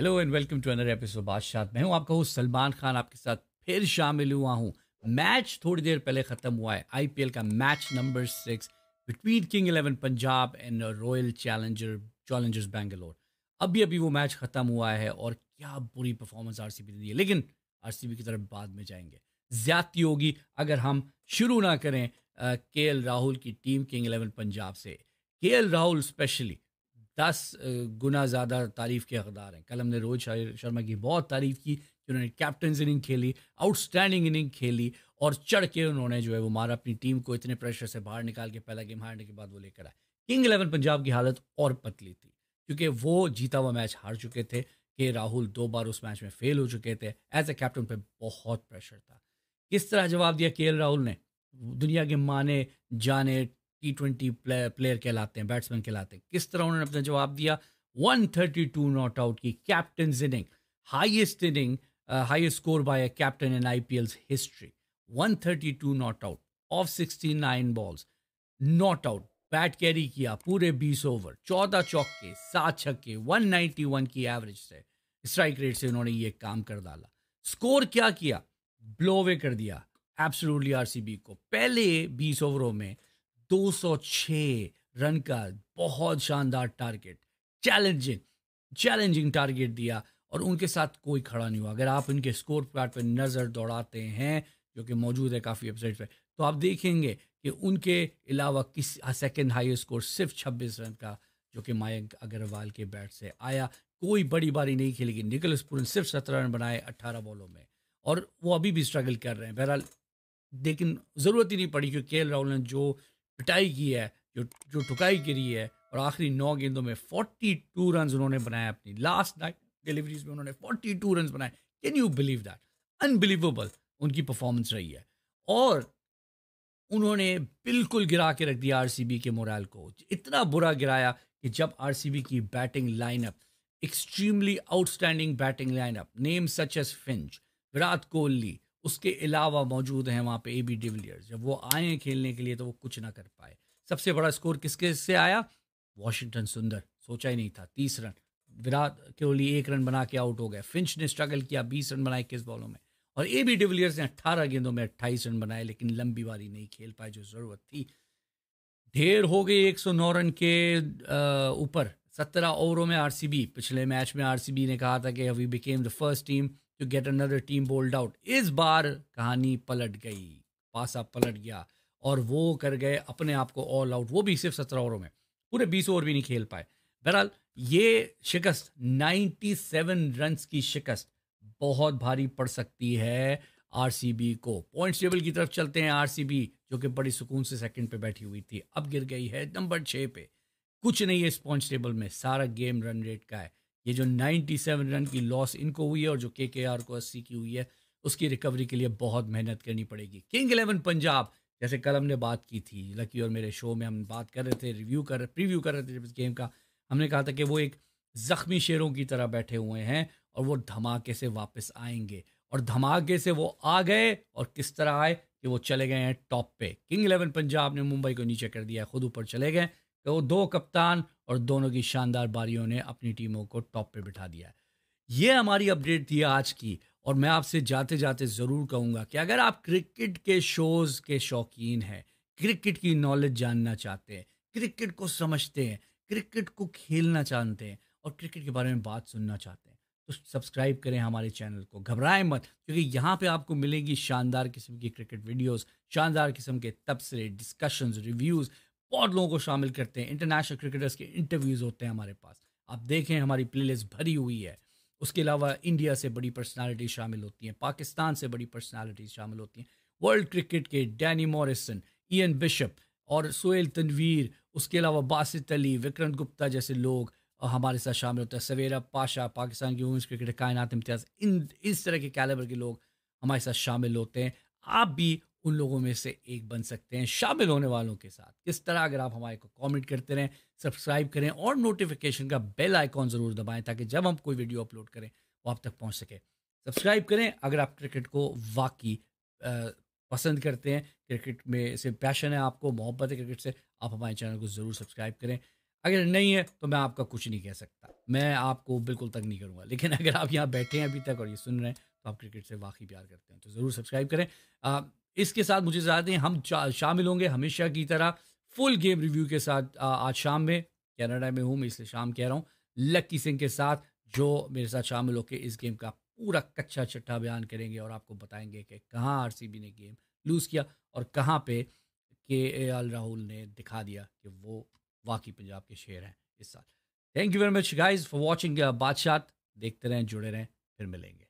hello and welcome to another episode Badshah मैं हूं आपका होस्ट सलमान खान आपके साथ फिर शामिल हुआ हूं मैच थोड़ी देर पहले ख़त्म हुआ है आईपीएल का match number six between King Eleven Punjab and Royal Challenger Challengers Bangalore अभी अभी वो मैच ख़त्म हुआ है और क्या बुरी परफॉर्मेंस आर ने दी है लेकिन आर की तरफ बाद में जाएंगे ज़्यादती होगी अगर हम शुरू ना करें के राहुल की टीम किंग इलेवन पंजाब से के राहुल स्पेशली दस गुना ज़्यादा तारीफ़ के हकदार हैं कल हमने रोहित शर्मा की बहुत तारीफ़ की कि उन्होंने कैप्टन इनिंग खेली आउटस्टैंडिंग इनिंग खेली और चढ़ के उन्होंने जो है वो मारा अपनी टीम को इतने प्रेशर से बाहर निकाल के पहला गेम हारने के बाद वो लेकर आए किंग इलेवन पंजाब की हालत और पतली थी क्योंकि वो जीता हुआ मैच हार चुके थे के राहुल दो बार उस मैच में फेल हो चुके थे एज ए कैप्टन पर बहुत प्रेशर था किस तरह जवाब दिया के राहुल ने दुनिया के माने जाने टी ट्वेंटी प्लेयर कहलाते हैं बैट्समैन कहलाते हैं किस तरह उन्होंने अपना जवाब दिया 132 नॉट आउट की captain inning highest inning highest score by captain in I history 132 not out of 69 balls not out bat carry किया पूरे 20 ओवर 14 चौके सात छक्के 191 की एवरेज से स्ट्राइक रेट से उन्होंने ये काम कर डाला स्कोर क्या किया ब्लोवे कर दिया एब्सोल्युटली आरसीबी को पहले 20 ओवरों में 206 रन का बहुत शानदार टारगेट चैलेंजिंग चैलेंजिंग टारगेट दिया और उनके साथ कोई खड़ा नहीं हुआ अगर आप इनके स्कोर कार्ड पर नज़र दौड़ाते हैं जो कि मौजूद है काफ़ी वेबसाइट पर तो आप देखेंगे कि उनके अलावा किस सेकेंड हाइस्ट स्कोर सिर्फ छब्बीस रन का जो कि मयंक अग्रवाल के बैट से आया कोई बड़ी बारी नहीं खेलेगी निकल पुरन सिर्फ सत्रह रन बनाए अट्ठारह बॉलों में और वो अभी भी स्ट्रगल कर रहे हैं बहरहाल लेकिन ज़रूरत ही नहीं पड़ी क्योंकि के राहुल ने जो पिटाई की है जो जो ठुकाई गिरी है और आखिरी नौ गेंदों में 42 रन उन्होंने बनाए अपनी लास्ट नाइट डिलीवरीज में उन्होंने 42 रन बनाए can you believe that unbelievable उनकी परफॉर्मेंस रही है और उन्होंने बिल्कुल गिरा के रख दिया बी के मोरल को इतना बुरा गिराया कि जब बी की batting lineup extremely outstanding batting lineup name such as Finch Virat Kohli उसके अलावा मौजूद हैं वहाँ पे ए बी डिविलियर्स जब वो आए हैं खेलने के लिए तो वो कुछ ना कर पाए सबसे बड़ा स्कोर किसके से आया वॉशिंगटन सुंदर सोचा ही नहीं था तीस रन विराट कोहली एक रन बना के आउट हो गए फिंच ने स्ट्रगल किया बीस रन बनाए इक्कीस बॉलों में और ए बी डिविलियर्स ने अट्ठारह गेंदों में अट्ठाईस रन बनाए लेकिन लंबी बारी नहीं खेल पाए जो ज़रूरत थी ढेर हो गई एक सौ नौ रन के ऊपर सत्रह ओवरों में आर पिछले मैच में आर ने कहा था कि we became the first team to get another team bowled out इस बार कहानी पलट गई पासा पलट गया और वो कर गए अपने आप को ऑल आउट वो भी सिर्फ सत्रह ओवरों में पूरे बीस ओवर भी नहीं खेल पाए बहरहाल ये शिकस्त सेवन रन की शिकस्त बहुत भारी पड़ सकती है बी को पॉइंट टेबल की तरफ चलते हैं बी जो कि बड़ी सुकून से सेकंड पे बैठी हुई थी अब गिर गई है नंबर छः पे कुछ नहीं है इस पॉइंट टेबल में सारा गेम रन रेट का है ये जो 97 रन की लॉस इनको हुई है और जो के के आर को अस्सी की हुई है उसकी रिकवरी के लिए बहुत मेहनत करनी पड़ेगी किंग इलेवन पंजाब जैसे कल हमने बात की थी लकी और मेरे शो में हम बात कर रहे थे रिव्यू कर प्रीव्यू कर रहे थे जब इस गेम का हमने कहा था कि वो एक ज़ख्मी शेरों की तरह बैठे हुए हैं और वो धमाके से वापस आएंगे और धमाके से वो आ गए और किस तरह आए कि वो चले गए हैं टॉप पे किंग इलेवन पंजाब ने मुंबई को नीचे कर दिया खुद ऊपर चले गए तो दो कप्तान और दोनों की शानदार बारियों ने अपनी टीमों को टॉप पे बिठा दिया है ये हमारी अपडेट थी आज की और मैं आपसे जाते जाते ज़रूर कहूँगा कि अगर आप क्रिकेट के शोज़ के शौकीन हैं क्रिकेट की नॉलेज जानना चाहते हैं क्रिकेट को समझते हैं क्रिकेट को खेलना चाहते हैं और क्रिकेट के बारे में बात सुनना चाहते हैं तो सब्सक्राइब करें हमारे चैनल को घबराएं मत क्योंकि यहाँ पे आपको मिलेगी शानदार किस्म की क्रिकेट वीडियोस शानदार किस्म के तबसरे डिस्कशंस रिव्यूज़ बहुत लोगों को शामिल करते हैं इंटरनेशनल क्रिकेटर्स के इंटरव्यूज़ होते हैं हमारे पास आप देखें हमारी प्लेलिस्ट भरी हुई है उसके अलावा इंडिया से बड़ी पर्सनालिटी शामिल होती हैं पाकिस्तान से बड़ी पर्सनैलिटी शामिल होती हैं वर्ल्ड क्रिकेट के डैनी मॉरिसन इन बिशप और सोहेल तनवीर उसके अलावा बासित अली विक्रम गुप्ता जैसे लोग हमारे साथ शामिल होते हैं सवेरा पाशा पाकिस्तान के वुमेंस क्रिकेट कायनात इम्तियाज इन इस तरह के कैलेबर के लोग हमारे साथ शामिल होते हैं आप भी उन लोगों में से एक बन सकते हैं शामिल होने वालों के साथ किस तरह अगर आप हमारे को कमेंट करते रहें सब्सक्राइब करें और नोटिफिकेशन का बेल आइकॉन ज़रूर दबाएं ताकि जब हम कोई वीडियो अपलोड करें वो आप तक पहुंच सके सब्सक्राइब करें अगर आप क्रिकेट को वाकई पसंद करते हैं क्रिकेट में से पैशन है आपको मोहब्बत है क्रिकेट से आप हमारे चैनल को ज़रूर सब्सक्राइब करें अगर नहीं है तो मैं आपका कुछ नहीं कह सकता मैं आपको बिल्कुल तक नहीं करूँगा लेकिन अगर आप यहाँ बैठे हैं अभी तक और ये सुन रहे हैं तो आप क्रिकेट से वाकई प्यार करते हैं तो ज़रूर सब्सक्राइब करें इसके साथ मुझे ज्यादा हम शामिल होंगे हमेशा की तरह फुल गेम रिव्यू के साथ आज शाम में कैनेडा में हूँ मैं इसलिए शाम कह रहा हूँ लक्की सिंह के साथ जो मेरे साथ शामिल होकर इस गेम का पूरा कच्चा चट्टा बयान करेंगे और आपको बताएंगे कि कहाँ आर ने गेम लूज़ किया और कहाँ पे के ए एल राहुल ने दिखा दिया कि वो वाकई पंजाब के शेर हैं इस साल thank you very much guys for watching Badshah देखते रहें जुड़े रहें फिर मिलेंगे